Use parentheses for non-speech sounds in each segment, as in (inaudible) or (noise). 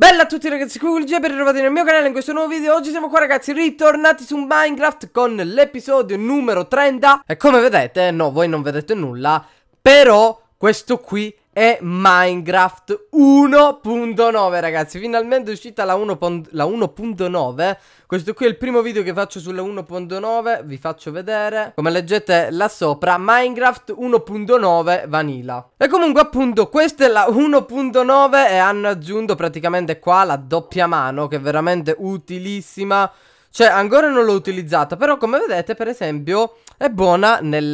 Bella a tutti ragazzi, qui Luigi per ritrovati nel mio canale in questo nuovo video Oggi siamo qua ragazzi, ritornati su Minecraft con l'episodio numero 30 E come vedete, no voi non vedete nulla Però questo qui è Minecraft 1.9 ragazzi Finalmente è uscita la 1.9 Questo qui è il primo video che faccio sulla 1.9 Vi faccio vedere Come leggete là sopra Minecraft 1.9 Vanilla E comunque appunto questa è la 1.9 E hanno aggiunto praticamente qua la doppia mano Che è veramente utilissima cioè, ancora non l'ho utilizzata, però come vedete, per esempio, è buona nel,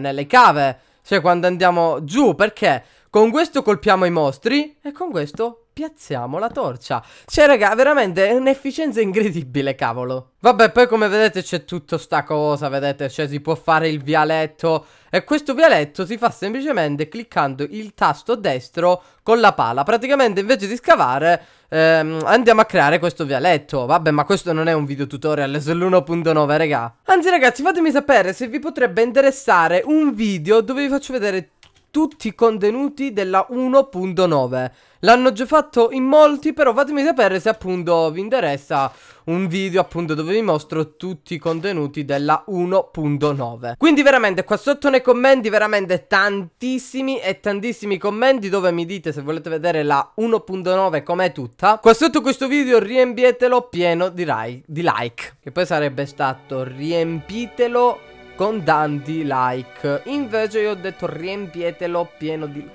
nelle cave. Cioè, quando andiamo giù, perché? Con questo colpiamo i mostri e con questo piazziamo la torcia. Cioè, raga, veramente è un'efficienza incredibile, cavolo. Vabbè, poi come vedete c'è tutta sta cosa, vedete? Cioè, si può fare il vialetto. E questo vialetto si fa semplicemente cliccando il tasto destro con la pala. Praticamente, invece di scavare, ehm, andiamo a creare questo vialetto. Vabbè, ma questo non è un video tutorial, sull'1.9, solo raga. Anzi, ragazzi, fatemi sapere se vi potrebbe interessare un video dove vi faccio vedere tutti i contenuti della 1.9. L'hanno già fatto in molti, però fatemi sapere se appunto vi interessa un video appunto dove vi mostro tutti i contenuti della 1.9. Quindi veramente qua sotto nei commenti veramente tantissimi e tantissimi commenti dove mi dite se volete vedere la 1.9 com'è tutta. Qua sotto questo video riempietelo pieno di, di like, che poi sarebbe stato riempitelo con tanti like. Invece io ho detto riempietelo pieno di...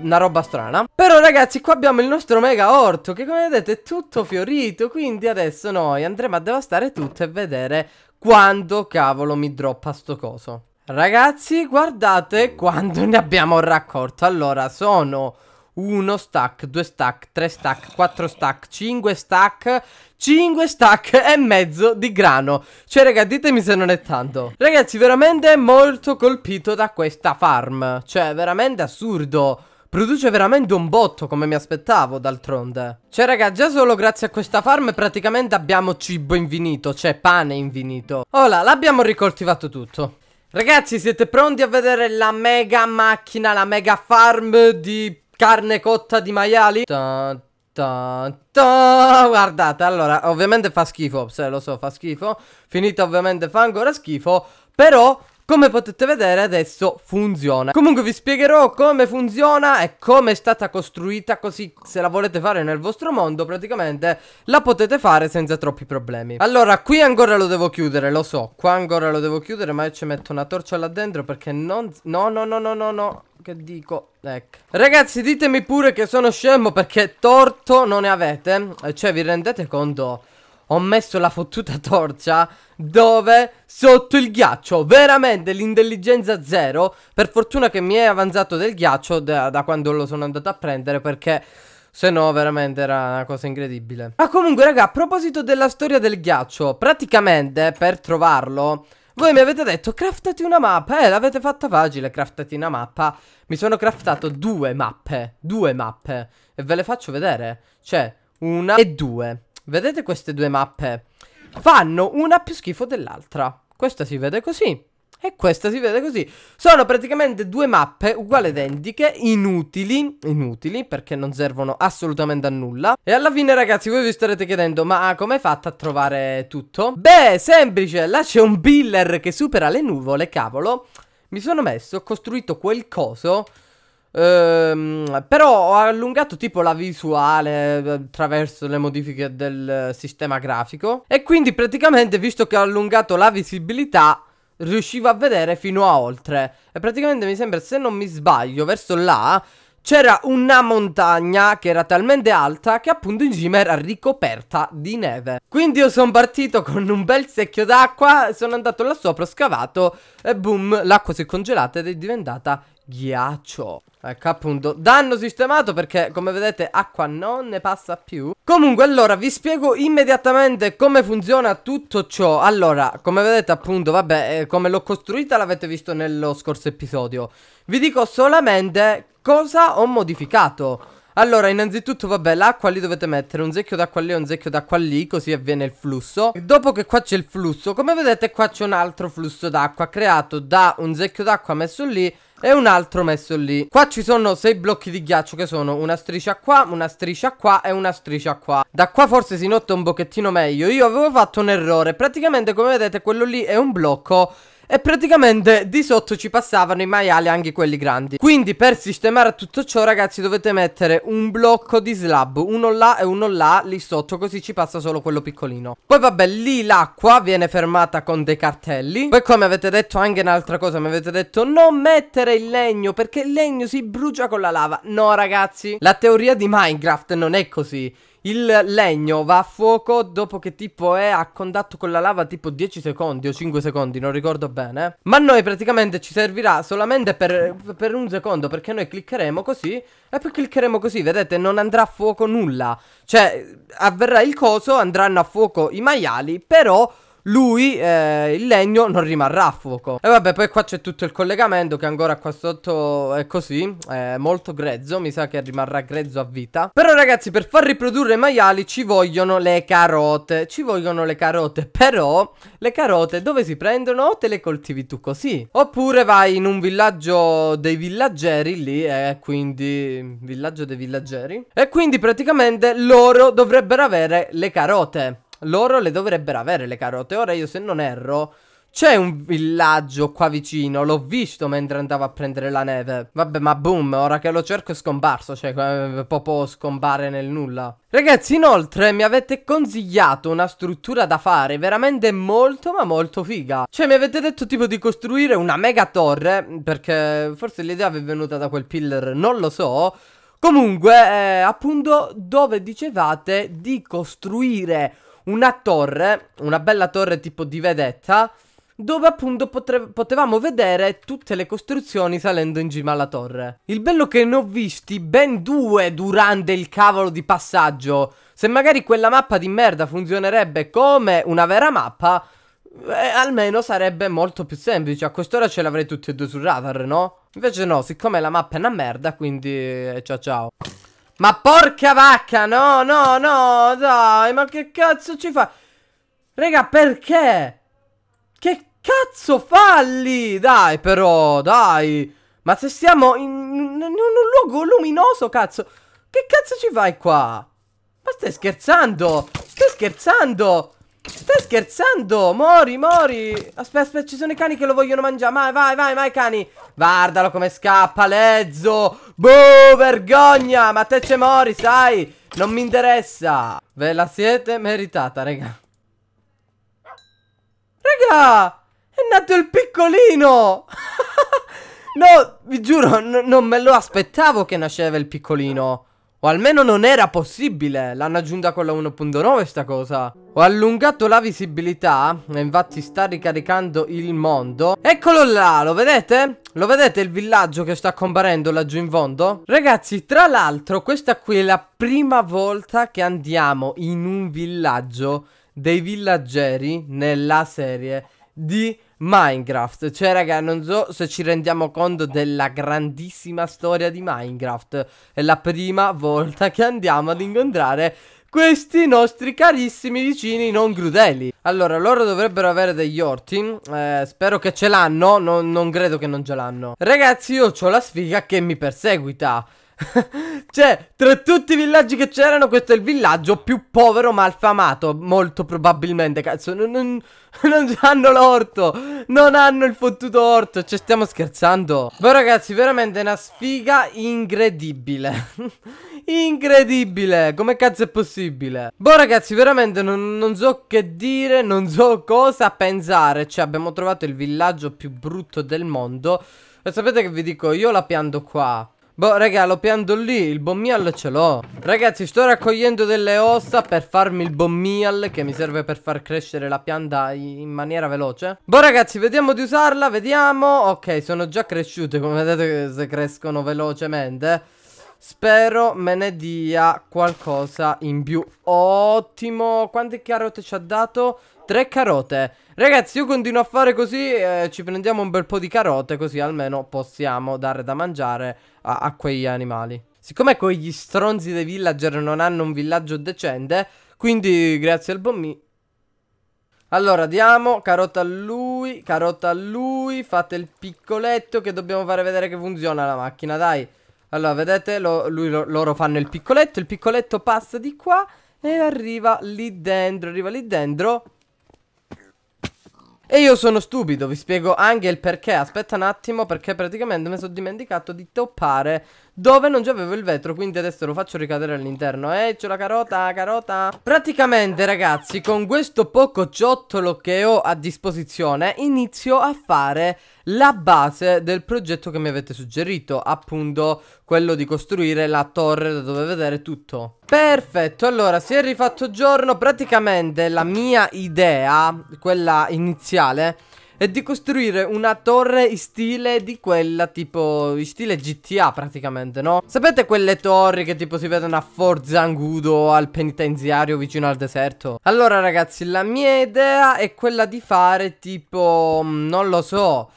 Una roba strana Però ragazzi qua abbiamo il nostro mega orto Che come vedete è tutto fiorito Quindi adesso noi andremo a devastare tutto E vedere quando cavolo mi droppa sto coso Ragazzi guardate quanto ne abbiamo raccolto Allora sono 1 stack, 2 stack, 3 stack, 4 stack, 5 stack, 5 stack e mezzo di grano. Cioè, raga, ditemi se non è tanto. Ragazzi, veramente molto colpito da questa farm. Cioè, veramente assurdo. Produce veramente un botto come mi aspettavo d'altronde Cioè raga già solo grazie a questa farm praticamente abbiamo cibo infinito Cioè pane infinito Ora l'abbiamo ricoltivato tutto Ragazzi siete pronti a vedere la mega macchina La mega farm di Carne cotta di maiali. Ta, ta, ta. Guardate, allora, ovviamente fa schifo. Se lo so, fa schifo. Finita ovviamente fa ancora schifo. Però come potete vedere adesso funziona Comunque vi spiegherò come funziona e come è stata costruita così se la volete fare nel vostro mondo praticamente la potete fare senza troppi problemi Allora qui ancora lo devo chiudere lo so qua ancora lo devo chiudere ma io ci metto una torcia là dentro perché non... No no no no no no che dico Ecco. Ragazzi ditemi pure che sono scemo perché torto non ne avete Cioè vi rendete conto ho messo la fottuta (laughs) torcia dove? Sotto il ghiaccio, veramente l'intelligenza zero. Per fortuna che mi è avanzato del ghiaccio da, da quando lo sono andato a prendere perché... Se no, veramente era una cosa incredibile. Ma comunque, raga, a proposito della storia del ghiaccio, praticamente per trovarlo. Voi mi avete detto craftati una mappa, eh l'avete fatta facile, craftati una mappa Mi sono craftato due mappe, due mappe E ve le faccio vedere Cioè, una e due Vedete queste due mappe? Fanno una più schifo dell'altra. Questa si vede così. E questa si vede così. Sono praticamente due mappe uguali identiche, inutili, inutili perché non servono assolutamente a nulla. E alla fine ragazzi voi vi starete chiedendo ma come fatta a trovare tutto? Beh semplice, là c'è un biller che supera le nuvole, cavolo. Mi sono messo, ho costruito quel coso Ehm, però ho allungato tipo la visuale eh, attraverso le modifiche del eh, sistema grafico e quindi praticamente visto che ho allungato la visibilità riuscivo a vedere fino a oltre e praticamente mi sembra se non mi sbaglio verso là c'era una montagna che era talmente alta che appunto in cima era ricoperta di neve. Quindi io sono partito con un bel secchio d'acqua, sono andato là sopra, ho scavato e boom, l'acqua si è congelata ed è diventata Ghiaccio Ecco eh, appunto Danno sistemato perché come vedete acqua non ne passa più Comunque allora vi spiego immediatamente come funziona tutto ciò Allora come vedete appunto vabbè eh, come l'ho costruita l'avete visto nello scorso episodio Vi dico solamente cosa ho modificato allora, innanzitutto, vabbè, l'acqua lì dovete mettere un secchio d'acqua lì e un secchio d'acqua lì, così avviene il flusso. E dopo che qua c'è il flusso, come vedete qua c'è un altro flusso d'acqua creato da un secchio d'acqua messo lì e un altro messo lì Qua ci sono sei blocchi di ghiaccio che sono una striscia qua, una striscia qua e una striscia qua Da qua forse si nota un pochettino meglio Io avevo fatto un errore Praticamente come vedete quello lì è un blocco e praticamente di sotto ci passavano i maiali anche quelli grandi Quindi per sistemare tutto ciò ragazzi dovete mettere un blocco di slab Uno là e uno là lì sotto così ci passa solo quello piccolino Poi vabbè lì l'acqua viene fermata con dei cartelli Poi come avete detto anche un'altra cosa mi avete detto non mettere il legno perché il legno si brucia con la lava No ragazzi la teoria di Minecraft non è così il legno va a fuoco dopo che tipo è a contatto con la lava tipo 10 secondi o 5 secondi, non ricordo bene. Ma noi praticamente ci servirà solamente per, per un secondo perché noi cliccheremo così e poi cliccheremo così, vedete, non andrà a fuoco nulla. Cioè, avverrà il coso, andranno a fuoco i maiali, però lui eh, il legno non rimarrà a fuoco. E vabbè, poi qua c'è tutto il collegamento che ancora qua sotto è così, è molto grezzo, mi sa che rimarrà grezzo a vita. Però ragazzi, per far riprodurre i maiali ci vogliono le carote, ci vogliono le carote, però le carote dove si prendono? O te le coltivi tu così, oppure vai in un villaggio dei villaggeri lì e eh, quindi villaggio dei villaggeri e quindi praticamente loro dovrebbero avere le carote loro le dovrebbero avere le carote. Ora io se non erro... C'è un villaggio qua vicino, l'ho visto mentre andavo a prendere la neve. Vabbè, ma boom, ora che lo cerco è scomparso, cioè eh, proprio scompare nel nulla. Ragazzi, inoltre mi avete consigliato una struttura da fare veramente molto ma molto figa. Cioè mi avete detto tipo di costruire una mega torre, perché forse l'idea vi è venuta da quel pillar, non lo so. Comunque, eh, appunto, dove dicevate di costruire una torre, una bella torre tipo di vedetta, dove appunto potevamo vedere tutte le costruzioni salendo in cima alla torre. Il bello che ne ho visti ben due durante il cavolo di passaggio. Se magari quella mappa di merda funzionerebbe come una vera mappa, eh, almeno sarebbe molto più semplice. A quest'ora ce l'avrei tutti e due sul radar, no? Invece no, siccome la mappa è una merda, quindi eh, ciao ciao. Ma porca vacca, no, no, no, dai, ma che cazzo ci fa? Raga, perché? Che cazzo falli? Dai, però, dai. Ma se siamo in, in, in un luogo luminoso, cazzo. Che cazzo ci fai qua? Ma stai scherzando? Stai scherzando? Stai scherzando? Mori, mori. Aspetta, aspetta, ci sono i cani che lo vogliono mangiare. Vai, vai, vai, vai, cani. Guardalo come scappa, Lezzo. Boh, vergogna. Ma te ce mori, sai? Non mi interessa. Ve la siete meritata, raga. Raga, è nato il piccolino. (laughs) no, vi giuro, non me lo aspettavo che nasceva il piccolino. O almeno non era possibile, l'hanno aggiunta con la 1.9 sta cosa. Ho allungato la visibilità, E infatti sta ricaricando il mondo. Eccolo là, lo vedete? Lo vedete il villaggio che sta comparendo laggiù in fondo? Ragazzi, tra l'altro questa qui è la prima volta che andiamo in un villaggio dei villaggeri nella serie di Minecraft, cioè raga non so se ci rendiamo conto della grandissima storia di Minecraft È la prima volta che andiamo ad incontrare questi nostri carissimi vicini non crudeli Allora loro dovrebbero avere degli orti eh, Spero che ce l'hanno, no, non credo che non ce l'hanno Ragazzi io ho la sfiga che mi perseguita (laughs) cioè, tra tutti i villaggi che c'erano, questo è il villaggio più povero malfamato. Molto probabilmente, cazzo. Non, non, (laughs) non hanno l'orto. Non hanno il fottuto orto. Cioè, stiamo scherzando. Però, ragazzi, veramente una sfiga incredibile. (laughs) incredibile. Come cazzo è possibile? Boh, ragazzi, veramente non, non so che dire. Non so cosa pensare. Cioè, abbiamo trovato il villaggio più brutto del mondo. E sapete che vi dico? Io la pianto qua. Boh, raga, lo pianto lì, il bommial ce l'ho. Ragazzi, sto raccogliendo delle ossa per farmi il bommial che mi serve per far crescere la pianta in maniera veloce. Boh, ragazzi, vediamo di usarla, vediamo. Ok, sono già cresciute, come vedete se crescono velocemente. Spero me ne dia qualcosa in più. Ottimo. Quante carote ci ha dato? Tre carote. Ragazzi, io continuo a fare così. Eh, ci prendiamo un bel po' di carote. Così almeno possiamo dare da mangiare a, a quegli animali. Siccome quegli stronzi dei villager non hanno un villaggio decente. Quindi, grazie al bommi. Allora, diamo carota a lui. Carota a lui. Fate il piccoletto che dobbiamo fare vedere che funziona la macchina. Dai. Allora, vedete, lo, lui, lo, loro fanno il piccoletto, il piccoletto passa di qua e arriva lì dentro, arriva lì dentro. E io sono stupido, vi spiego anche il perché. Aspetta un attimo, perché praticamente mi sono dimenticato di toppare dove non c'avevo il vetro Quindi adesso lo faccio ricadere all'interno Eh c'ho la carota carota Praticamente ragazzi con questo poco ciottolo che ho a disposizione Inizio a fare la base del progetto che mi avete suggerito Appunto quello di costruire la torre da dove vedere tutto Perfetto allora si è rifatto giorno Praticamente la mia idea quella iniziale e di costruire una torre in stile di quella tipo, in stile GTA praticamente, no? Sapete quelle torri che tipo si vedono a Forza Angudo, al penitenziario vicino al deserto? Allora ragazzi, la mia idea è quella di fare tipo, mm, non lo so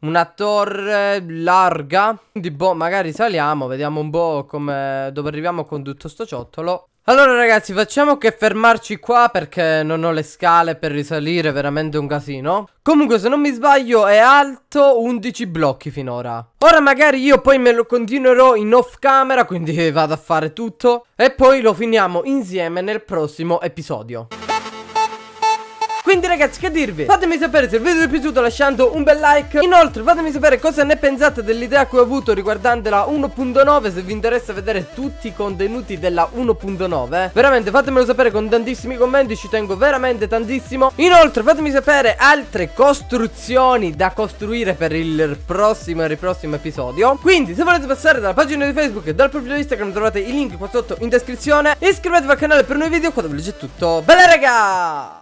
una torre larga. Quindi, boh, magari saliamo, vediamo un po' boh come dove arriviamo con tutto sto ciottolo. Allora ragazzi facciamo che fermarci qua perché non ho le scale per risalire veramente un casino Comunque se non mi sbaglio è alto 11 blocchi finora Ora magari io poi me lo continuerò in off camera quindi (laughs) vado a fare tutto E poi lo finiamo insieme nel prossimo episodio quindi ragazzi che dirvi Fatemi sapere se il video vi è piaciuto lasciando un bel like Inoltre fatemi sapere cosa ne pensate dell'idea che ho avuto riguardante la 1.9 Se vi interessa vedere tutti i contenuti della 1.9 eh. Veramente fatemelo sapere con tantissimi commenti Ci tengo veramente tantissimo Inoltre fatemi sapere altre costruzioni da costruire per il prossimo e riprossimo episodio Quindi se volete passare dalla pagina di Facebook e dal profilo Instagram Trovate i link qua sotto in descrizione Iscrivetevi al canale per nuovi video Qua dove c'è tutto Bella raga!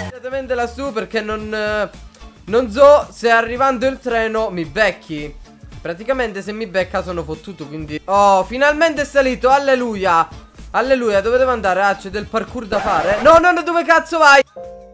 Immediatamente lassù perché non... Eh, non so se arrivando il treno mi becchi Praticamente se mi becca sono fottuto quindi Oh finalmente è salito alleluia Alleluia dove devo andare? Ah c'è del parkour da fare No no no dove cazzo vai?